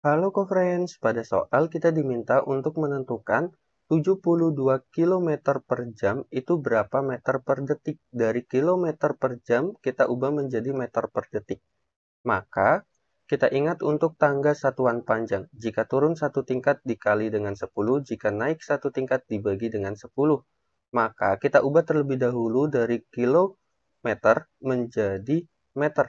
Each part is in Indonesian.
Halo co pada soal kita diminta untuk menentukan 72 km per jam itu berapa meter per detik. Dari kilometer per jam kita ubah menjadi meter per detik. Maka kita ingat untuk tangga satuan panjang. Jika turun satu tingkat dikali dengan 10, jika naik satu tingkat dibagi dengan 10. Maka kita ubah terlebih dahulu dari kilometer menjadi meter.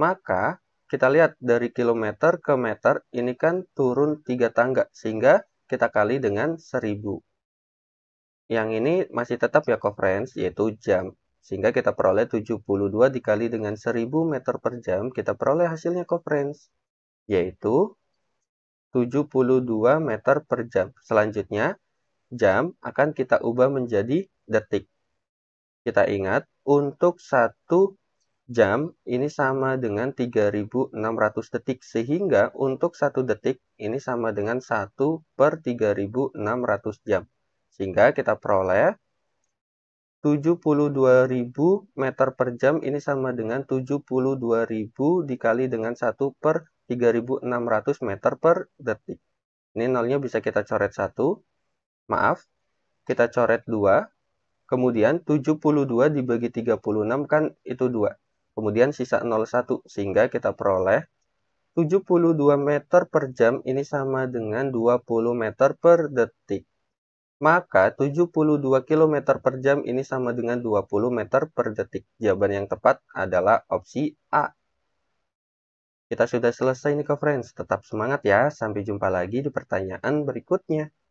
Maka kita lihat dari kilometer ke meter ini kan turun tiga tangga sehingga kita kali dengan 1000 yang ini masih tetap ya conference yaitu jam sehingga kita peroleh 72 dikali dengan 1000 meter per jam kita peroleh hasilnya conference yaitu 72 meter per jam selanjutnya jam akan kita ubah menjadi detik kita ingat untuk satu jam ini sama dengan 3600 detik sehingga untuk satu detik ini sama dengan 1 per 3600 jam sehingga kita peroleh 72.000 meter per jam ini sama dengan 72.000 dikali dengan 1 per 3600 meter per detik ini nolnya bisa kita coret 1 maaf kita coret 2 kemudian 72 dibagi 36 kan itu 2 kemudian sisa 01 sehingga kita peroleh 72 meter per jam ini sama dengan 20 meter per detik maka 72 km per jam ini sama dengan 20 meter per detik. Jawaban yang tepat adalah opsi A. Kita sudah selesai nih, ke friends. Tetap semangat ya. Sampai jumpa lagi di pertanyaan berikutnya.